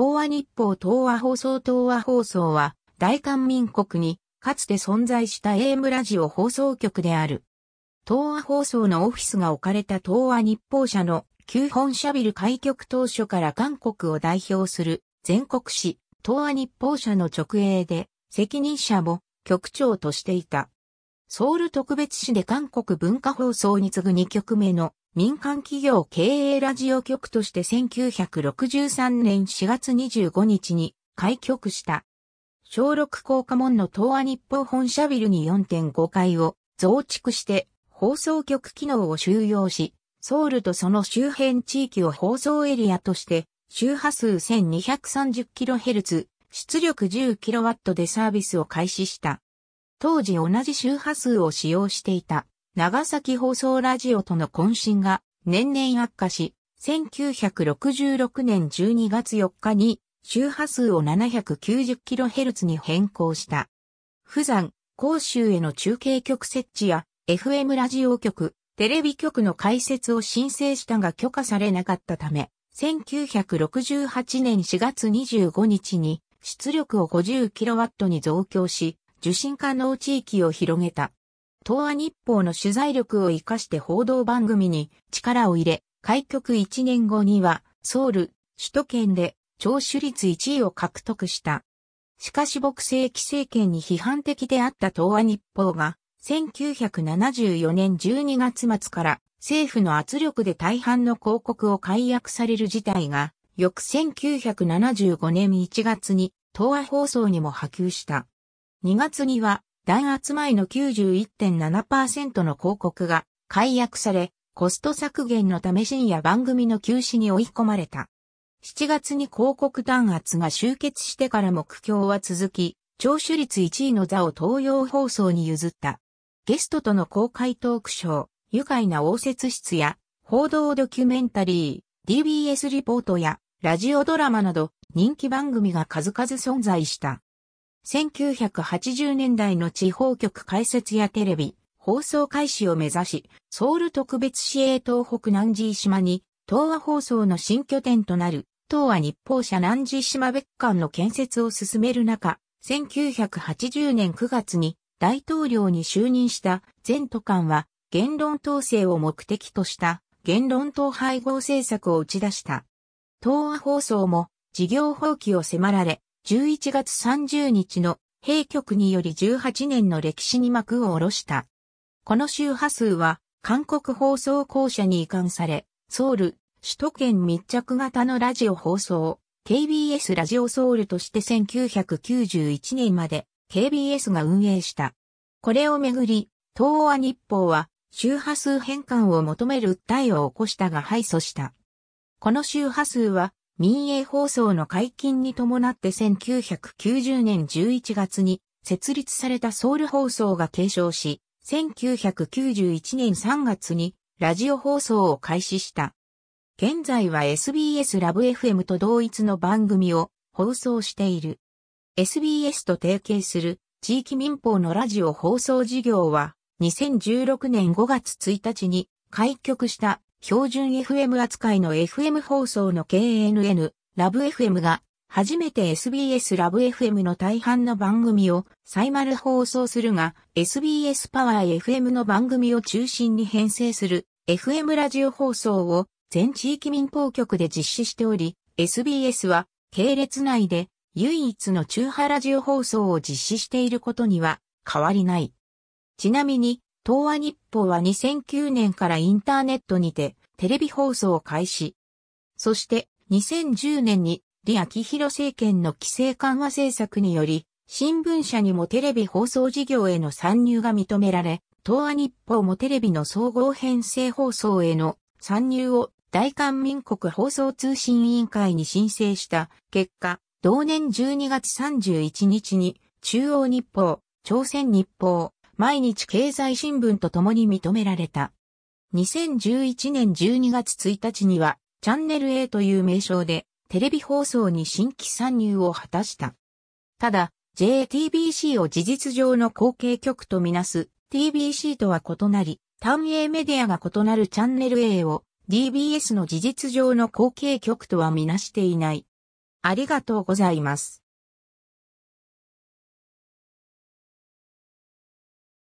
東亜日報東亜放送東亜放送は、大韓民国に、かつて存在した AM ラジオ放送局である。東亜放送のオフィスが置かれた東亜日報社の旧本社ビル開局当初から韓国を代表する全国紙東亜日報社の直営で責任者も局長としていた。ソウル特別市で韓国文化放送に次ぐ2局目の民間企業経営ラジオ局として1963年4月25日に開局した。小六高家門の東亜日報本社ビルに4.5階を増築して放送局機能を収容し、ソウルとその周辺地域を放送エリアとして周波数 1230kHz、出力 10kW でサービスを開始した。当時同じ周波数を使用していた長崎放送ラジオとの渾身が年々悪化し、1966年12月4日に周波数を 790kHz に変更した。不山、甲州への中継局設置や FM ラジオ局、テレビ局の開設を申請したが許可されなかったため、1968年4月25日に出力を 50kW に増強し、受信可能地域を広げた。東亜日報の取材力を活かして報道番組に力を入れ、開局1年後には、ソウル、首都圏で聴取率1位を獲得した。しかし牧政規政権に批判的であった東亜日報が、1974年12月末から政府の圧力で大半の広告を解約される事態が、翌1975年1月に東亜放送にも波及した。2月には弾圧前の91.7%の広告が解約され、コスト削減のため深夜番組の休止に追い込まれた。7月に広告弾圧が終結してから目標は続き、聴取率1位の座を東洋放送に譲った。ゲストとの公開トークショー、愉快な応接室や、報道ドキュメンタリー、DBS リポートや、ラジオドラマなど、人気番組が数々存在した。1980年代の地方局開設やテレビ、放送開始を目指し、ソウル特別市営東北南寺島に、東亜放送の新拠点となる、東亜日報社南寺島別館の建設を進める中、1980年9月に大統領に就任した前都官は、言論統制を目的とした言論統廃合政策を打ち出した。東亜放送も事業放棄を迫られ、11月30日の閉局により18年の歴史に幕を下ろした。この周波数は韓国放送公社に移管され、ソウル、首都圏密着型のラジオ放送、KBS ラジオソウルとして1991年まで KBS が運営した。これをめぐり、東亜日報は周波数変換を求める訴えを起こしたが敗訴した。この周波数は民営放送の解禁に伴って1990年11月に設立されたソウル放送が継承し、1991年3月にラジオ放送を開始した。現在は SBS ラブ FM と同一の番組を放送している。SBS と提携する地域民放のラジオ放送事業は2016年5月1日に開局した標準 FM 扱いの FM 放送の KNN、ラブ FM が、初めて SBS ラブ FM の大半の番組を再ル放送するが、SBS パワー FM の番組を中心に編成する FM ラジオ放送を全地域民放局で実施しており、SBS は系列内で唯一の中波ラジオ放送を実施していることには変わりない。ちなみに東亜日報は2009年からインターネットにてテレビ放送を開始。そして2010年に李明弘政権の規制緩和政策により、新聞社にもテレビ放送事業への参入が認められ、東亜日報もテレビの総合編成放送への参入を大韓民国放送通信委員会に申請した結果、同年12月31日に中央日報、朝鮮日報、毎日経済新聞と共に認められた。2011年12月1日には、チャンネル A という名称で、テレビ放送に新規参入を果たした。ただ、JTBC を事実上の後継局とみなす TBC とは異なり、単営メディアが異なるチャンネル A を DBS の事実上の後継局とはみなしていない。ありがとうございます。